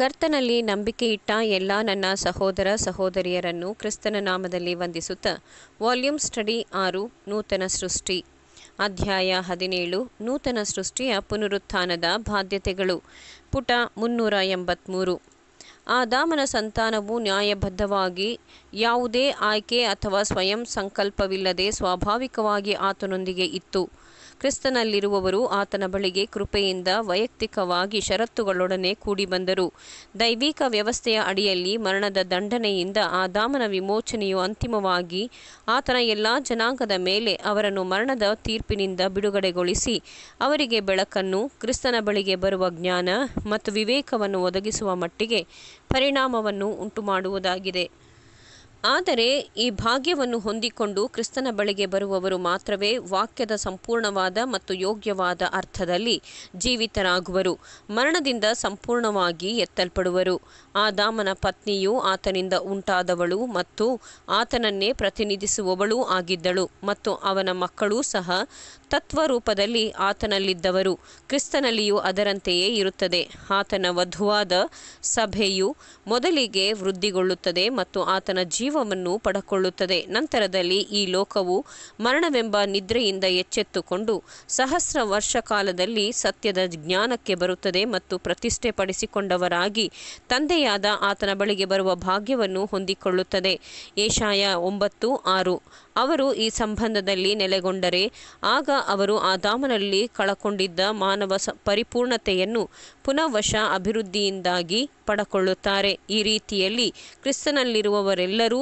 ಕರ್ತನಲ್ಲಿ ನಂಬಿಕೆ ಇಟ್ಟ ಎಲ್ಲ ನನ್ನ ಸಹೋದರ ಸಹೋದರಿಯರನ್ನು ಕ್ರಿಸ್ತನ ನಾಮದಲ್ಲಿ ವಂದಿಸುತ್ತ ವಾಲ್ಯೂಮ್ ಸ್ಟಡಿ ಆರು ನೂತನ ಸೃಷ್ಟಿ ಅಧ್ಯಾಯ ಹದಿನೇಳು ನೂತನ ಸೃಷ್ಟಿಯ ಪುನರುತ್ಥಾನದ ಬಾಧ್ಯತೆಗಳು ಪುಟ ಮುನ್ನೂರ ಎಂಬತ್ತ್ಮೂರು ಆದಾಮನ ಸಂತಾನವು ನ್ಯಾಯಬದ್ಧವಾಗಿ ಯಾವುದೇ ಆಯ್ಕೆ ಅಥವಾ ಸ್ವಯಂ ಸಂಕಲ್ಪವಿಲ್ಲದೆ ಸ್ವಾಭಾವಿಕವಾಗಿ ಆತನೊಂದಿಗೆ ಇತ್ತು ಕ್ರಿಸ್ತನಲ್ಲಿರುವವರು ಆತನ ಬಳಿಗೆ ಕೃಪೆಯಿಂದ ವೈಯಕ್ತಿಕವಾಗಿ ಷರತ್ತುಗಳೊಡನೆ ಕೂಡಿಬಂದರು ದೈವಿಕ ವ್ಯವಸ್ಥೆಯ ಅಡಿಯಲ್ಲಿ ಮರಣದ ದಂಡನೆಯಿಂದ ಆದಾಮನ ವಿಮೋಚನೆಯು ಅಂತಿಮವಾಗಿ ಆತನ ಎಲ್ಲ ಜನಾಂಗದ ಮೇಲೆ ಅವರನ್ನು ಮರಣದ ತೀರ್ಪಿನಿಂದ ಬಿಡುಗಡೆಗೊಳಿಸಿ ಅವರಿಗೆ ಬೆಳಕನ್ನು ಕ್ರಿಸ್ತನ ಬಳಿಗೆ ಬರುವ ಜ್ಞಾನ ಮತ್ತು ವಿವೇಕವನ್ನು ಒದಗಿಸುವ ಮಟ್ಟಿಗೆ ಪರಿಣಾಮವನ್ನು ಉಂಟುಮಾಡುವುದಾಗಿದೆ ಆದರೆ ಈ ಭಾಗ್ಯವನ್ನು ಹೊಂದಿಕೊಂಡು ಕ್ರಿಸ್ತನ ಬಳಿಗೆ ಬರುವವರು ಮಾತ್ರವೇ ವಾಕ್ಯದ ಸಂಪೂರ್ಣವಾದ ಮತ್ತು ಯೋಗ್ಯವಾದ ಅರ್ಥದಲ್ಲಿ ಜೀವಿತರಾಗುವರು ಮರಣದಿಂದ ಸಂಪೂರ್ಣವಾಗಿ ಎತ್ತಲ್ಪಡುವರು ಆದಾಮನ ಪತ್ನಿಯು ಆತನಿಂದ ಉಂಟಾದವಳು ಮತ್ತು ಆತನನ್ನೇ ಪ್ರತಿನಿಧಿಸುವವಳೂ ಆಗಿದ್ದಳು ಮತ್ತು ಅವನ ಮಕ್ಕಳೂ ಸಹ ತತ್ವರೂಪದಲ್ಲಿ ಆತನಲ್ಲಿದ್ದವರು ಕ್ರಿಸ್ತನಲ್ಲಿಯೂ ಅದರಂತೆಯೇ ಇರುತ್ತದೆ ಆತನ ವಧುವಾದ ಸಭೆಯು ಮೊದಲಿಗೆ ವೃದ್ಧಿಗೊಳ್ಳುತ್ತದೆ ಮತ್ತು ಆತನ ಜೀವ ಪಡಕೊಳ್ಳುತ್ತದೆ ನಂತರದಲ್ಲಿ ಈ ಲೋಕವು ಮರಣವೆಂಬ ನಿದ್ರೆಯಿಂದ ಎಚ್ಚೆತ್ತುಕೊಂಡು ಸಹಸ್ರ ವರ್ಷ ಕಾಲದಲ್ಲಿ ಸತ್ಯದ ಜ್ಞಾನಕ್ಕೆ ಬರುತ್ತದೆ ಮತ್ತು ಪ್ರತಿಷ್ಠೆ ಪಡಿಸಿಕೊಂಡವರಾಗಿ ತಂದೆಯಾದ ಆತನ ಬಳಿಗೆ ಬರುವ ಭಾಗ್ಯವನ್ನು ಹೊಂದಿಕೊಳ್ಳುತ್ತದೆ ಏಷಾಯ ಒಂಬತ್ತು ಆರು ಅವರು ಈ ಸಂಬಂಧದಲ್ಲಿ ನೆಲೆಗೊಂಡರೆ ಆಗ ಅವರು ಆದಾಮನಲ್ಲಿ ಕಳಕೊಂಡಿದ್ದ ಮಾನವ ಪರಿಪೂರ್ಣತೆಯನ್ನು ಪುನಃವಶ ಅಭಿವೃದ್ಧಿಯಿಂದಾಗಿ ಪಡಕೊಳ್ಳುತ್ತಾರೆ ಈ ರೀತಿಯಲ್ಲಿ ಕ್ರಿಸ್ತನಲ್ಲಿರುವವರೆಲ್ಲರೂ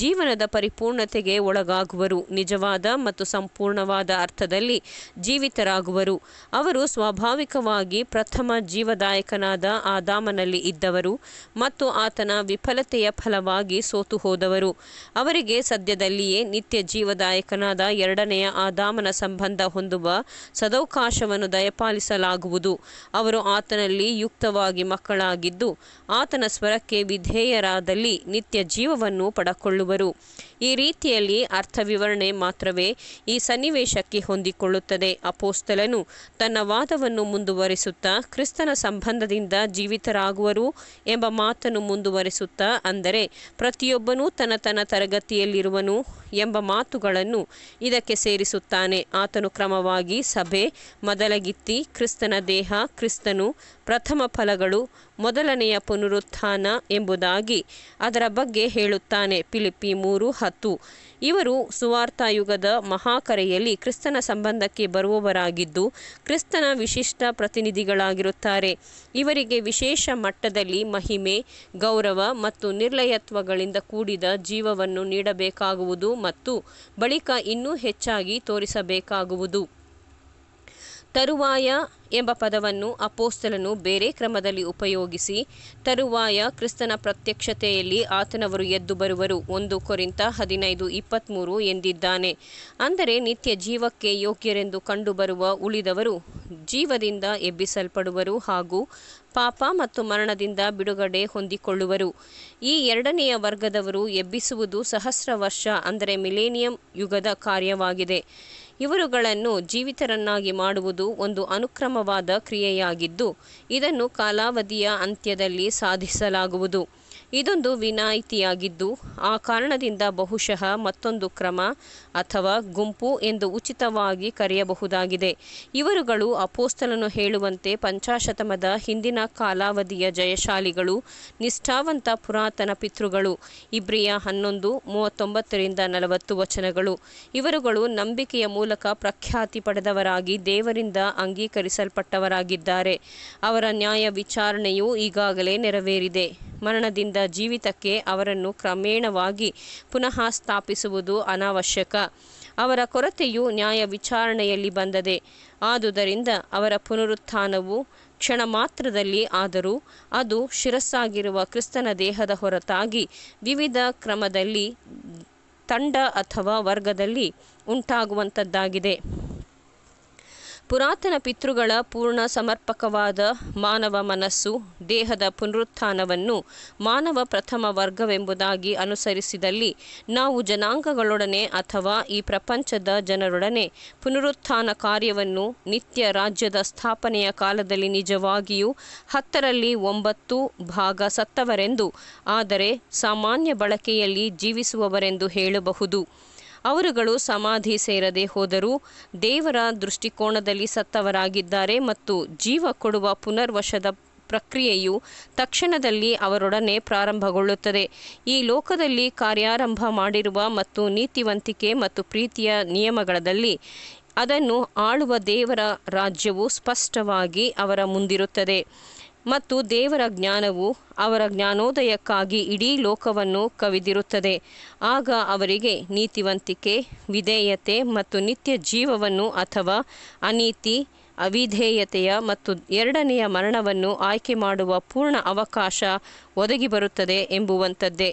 ಜೀವನದ ಪರಿಪೂರ್ಣತೆಗೆ ಒಳಗಾಗುವರು ನಿಜವಾದ ಮತ್ತು ಸಂಪೂರ್ಣವಾದ ಅರ್ಥದಲ್ಲಿ ಜೀವಿತರಾಗುವರು ಅವರು ಸ್ವಾಭಾವಿಕವಾಗಿ ಪ್ರಥಮ ಜೀವದಾಯಕನಾದ ಆದಾಮನಲ್ಲಿ ಇದ್ದವರು ಮತ್ತು ಆತನ ವಿಫಲತೆಯ ಫಲವಾಗಿ ಸೋತು ಹೋದವರು ಅವರಿಗೆ ಸದ್ಯದಲ್ಲಿಯೇ ನಿತ್ಯ ಜೀವದಾಯಕನಾದ ಎರಡನೆಯ ಆದಾಮನ ಸಂಬಂಧ ಹೊಂದುವ ಸದವಕಾಶವನ್ನು ದಯಪಾಲಿಸಲಾಗುವುದು ಅವರು ಆತನಲ್ಲಿ ಯುಕ್ತವಾಗಿ ಮಕ್ಕಳಾಗಿದ್ದು ಆತನ ಸ್ವರಕ್ಕೆ ವಿಧೇಯರಾದಲ್ಲಿ ನಿತ್ಯ ಜೀವವನ್ನು ಪಡ ಮಾಡಿಕೊಳ್ಳುವರು ಈ ರೀತಿಯಲ್ಲಿ ಅರ್ಥವಿವರಣೆ ಮಾತ್ರವೇ ಈ ಸನ್ನಿವೇಶಕ್ಕೆ ಹೊಂದಿಕೊಳ್ಳುತ್ತದೆ ಅಪೋಸ್ತಲನು ತನ್ನ ವಾದವನ್ನು ಮುಂದುವರಿಸುತ್ತಾ ಕ್ರಿಸ್ತನ ಸಂಬಂಧದಿಂದ ಜೀವಿತರಾಗುವರು ಎಂಬ ಮಾತನ್ನು ಮುಂದುವರಿಸುತ್ತಾ ಅಂದರೆ ಪ್ರತಿಯೊಬ್ಬನೂ ತನ್ನ ತನ್ನ ತರಗತಿಯಲ್ಲಿರುವನು ಎಂಬ ಮಾತುಗಳನ್ನು ಇದಕ್ಕೆ ಸೇರಿಸುತ್ತಾನೆ ಆತನು ಕ್ರಮವಾಗಿ ಸಭೆ ಮೊದಲಗಿತ್ತಿ ಕ್ರಿಸ್ತನ ದೇಹ ಕ್ರಿಸ್ತನು ಪ್ರಥಮ ಫಲಗಳು ಮೊದಲನೆಯ ಪುನರುತ್ಥಾನ ಎಂಬುದಾಗಿ ಅದರ ಬಗ್ಗೆ ಹೇಳುತ್ತಾನೆ ಪಿಲಿಪಿ ಮೂರು ಹತ್ತು ಇವರು ಸುವಾರ್ತಾಯುಗದ ಮಹಾಕರೆಯಲ್ಲಿ ಕ್ರಿಸ್ತನ ಸಂಬಂಧಕ್ಕೆ ಬರುವವರಾಗಿದ್ದು ಕ್ರಿಸ್ತನ ವಿಶಿಷ್ಟ ಪ್ರತಿನಿಧಿಗಳಾಗಿರುತ್ತಾರೆ ಇವರಿಗೆ ವಿಶೇಷ ಮಟ್ಟದಲ್ಲಿ ಮಹಿಮೆ ಗೌರವ ಮತ್ತು ನಿರ್ಲಯತ್ವಗಳಿಂದ ಕೂಡಿದ ಜೀವವನ್ನು ನೀಡಬೇಕಾಗುವುದು ಮತ್ತು ಬಳಿಕ ಇನ್ನೂ ಹೆಚ್ಚಾಗಿ ತೋರಿಸಬೇಕಾಗುವುದು ತರುವಾಯ ಎಂಬ ಪದವನ್ನು ಅಪೋಸ್ತಲನು ಬೇರೆ ಕ್ರಮದಲ್ಲಿ ಉಪಯೋಗಿಸಿ ತರುವಾಯ ಕ್ರಿಸ್ತನ ಪ್ರತ್ಯಕ್ಷತೆಯಲ್ಲಿ ಆತನವರು ಎದ್ದು ಬರುವರು ಒಂದು ಕೊರಿಂತ ಹದಿನೈದು ಇಪ್ಪತ್ತ್ಮೂರು ಎಂದಿದ್ದಾನೆ ಅಂದರೆ ನಿತ್ಯ ಜೀವಕ್ಕೆ ಯೋಗ್ಯರೆಂದು ಕಂಡುಬರುವ ಉಳಿದವರು ಜೀವದಿಂದ ಎಬ್ಬಿಸಲ್ಪಡುವರು ಹಾಗೂ ಪಾಪ ಮತ್ತು ಮರಣದಿಂದ ಬಿಡುಗಡೆ ಹೊಂದಿಕೊಳ್ಳುವರು ಈ ಎರಡನೆಯ ವರ್ಗದವರು ಎಬ್ಬಿಸುವುದು ಸಹಸ್ರ ವರ್ಷ ಅಂದರೆ ಮಿಲೇನಿಯಂ ಯುಗದ ಕಾರ್ಯವಾಗಿದೆ ಇವರುಗಳನ್ನು ಜೀವಿತರನ್ನಾಗಿ ಮಾಡುವುದು ಒಂದು ಅನುಕ್ರಮವಾದ ಕ್ರಿಯೆಯಾಗಿದ್ದು ಇದನ್ನು ಕಾಲಾವಧಿಯ ಅಂತ್ಯದಲ್ಲಿ ಸಾಧಿಸಲಾಗುವುದು ಇದೊಂದು ವಿನಾಯಿತಿಯಾಗಿದ್ದು ಆ ಕಾರಣದಿಂದ ಬಹುಶಃ ಮತ್ತೊಂದು ಕ್ರಮ ಅಥವಾ ಗುಂಪು ಎಂದು ಉಚಿತವಾಗಿ ಕರೆಯಬಹುದಾಗಿದೆ ಇವರುಗಳು ಅಪೋಸ್ತಲನ್ನು ಹೇಳುವಂತೆ ಪಂಚಾಶತಮದ ಹಿಂದಿನ ಕಾಲಾವಧಿಯ ಜಯಶಾಲಿಗಳು ನಿಷ್ಠಾವಂತ ಪುರಾತನ ಪಿತೃಗಳು ಇಬ್ರಿಯ ಹನ್ನೊಂದು ಮೂವತ್ತೊಂಬತ್ತರಿಂದ ನಲವತ್ತು ವಚನಗಳು ಇವರುಗಳು ನಂಬಿಕೆಯ ಮೂಲಕ ಪ್ರಖ್ಯಾತಿ ಪಡೆದವರಾಗಿ ದೇವರಿಂದ ಅಂಗೀಕರಿಸಲ್ಪಟ್ಟವರಾಗಿದ್ದಾರೆ ಅವರ ನ್ಯಾಯ ವಿಚಾರಣೆಯೂ ಈಗಾಗಲೇ ನೆರವೇರಿದೆ ಮರಣದಿಂದ ಜೀವಿತಕ್ಕೆ ಅವರನ್ನು ಕ್ರಮೇಣವಾಗಿ ಪುನಃ ಸ್ಥಾಪಿಸುವುದು ಅನಾವಶ್ಯಕ ಅವರ ಕೊರತೆಯು ನ್ಯಾಯ ವಿಚಾರಣೆಯಲ್ಲಿ ಬಂದದೆ ಆದುದರಿಂದ ಅವರ ಪುನರುತ್ಥಾನವು ಕ್ಷಣ ಮಾತ್ರದಲ್ಲಿ ಆದರೂ ಅದು ಶಿರಸ್ಸಾಗಿರುವ ಕ್ರಿಸ್ತನ ದೇಹದ ಹೊರತಾಗಿ ವಿವಿಧ ಕ್ರಮದಲ್ಲಿ ತಂಡ ಅಥವಾ ವರ್ಗದಲ್ಲಿ ಉಂಟಾಗುವಂಥದ್ದಾಗಿದೆ ಪುರಾತನ ಪಿತೃಗಳ ಪೂರ್ಣ ಸಮರ್ಪಕವಾದ ಮಾನವ ಮನಸ್ಸು ದೇಹದ ಪುನರುತ್ಥಾನವನ್ನು ಮಾನವ ಪ್ರಥಮ ವರ್ಗವೆಂಬುದಾಗಿ ಅನುಸರಿಸಿದಲ್ಲಿ ನಾವು ಜನಾಂಗಗಳೊಡನೆ ಅಥವಾ ಈ ಪ್ರಪಂಚದ ಜನರೊಡನೆ ಪುನರುತ್ಥಾನ ಕಾರ್ಯವನ್ನು ನಿತ್ಯ ರಾಜ್ಯದ ಸ್ಥಾಪನೆಯ ಕಾಲದಲ್ಲಿ ನಿಜವಾಗಿಯೂ ಹತ್ತರಲ್ಲಿ ಒಂಬತ್ತು ಭಾಗ ಸತ್ತವರೆಂದು ಆದರೆ ಸಾಮಾನ್ಯ ಬಳಕೆಯಲ್ಲಿ ಜೀವಿಸುವವರೆಂದು ಹೇಳಬಹುದು ಅವರುಗಳು ಸಮಾಧಿ ಸೇರದೆ ಹೋದರೂ ದೇವರ ದೃಷ್ಟಿಕೋನದಲ್ಲಿ ಸತ್ತವರಾಗಿದ್ದಾರೆ ಮತ್ತು ಜೀವ ಕೊಡುವ ಪುನರ್ವಶದ ಪ್ರಕ್ರಿಯೆಯು ತಕ್ಷಣದಲ್ಲಿ ಅವರೊಡನೆ ಪ್ರಾರಂಭಗೊಳ್ಳುತ್ತದೆ ಈ ಲೋಕದಲ್ಲಿ ಕಾರ್ಯಾರಂಭ ಮಾಡಿರುವ ಮತ್ತು ನೀತಿವಂತಿಕೆ ಮತ್ತು ಪ್ರೀತಿಯ ನಿಯಮಗಳಲ್ಲಿ ಅದನ್ನು ಆಳುವ ದೇವರ ರಾಜ್ಯವು ಸ್ಪಷ್ಟವಾಗಿ ಅವರ ಮುಂದಿರುತ್ತದೆ ಮತ್ತು ದೇವರ ಜ್ಞಾನವು ಅವರ ಜ್ಞಾನೋದಯಕ್ಕಾಗಿ ಇಡೀ ಲೋಕವನ್ನು ಕವಿದಿರುತ್ತದೆ ಆಗ ಅವರಿಗೆ ನೀತಿವಂತಿಕೆ ವಿಧೇಯತೆ ಮತ್ತು ನಿತ್ಯ ಜೀವವನ್ನು ಅಥವಾ ಅನೀತಿ ಅವಿಧೇಯತೆಯ ಮತ್ತು ಎರಡನೆಯ ಮರಣವನ್ನು ಆಯ್ಕೆ ಮಾಡುವ ಪೂರ್ಣ ಅವಕಾಶ ಒದಗಿ ಬರುತ್ತದೆ ಎಂಬುವಂಥದ್ದೇ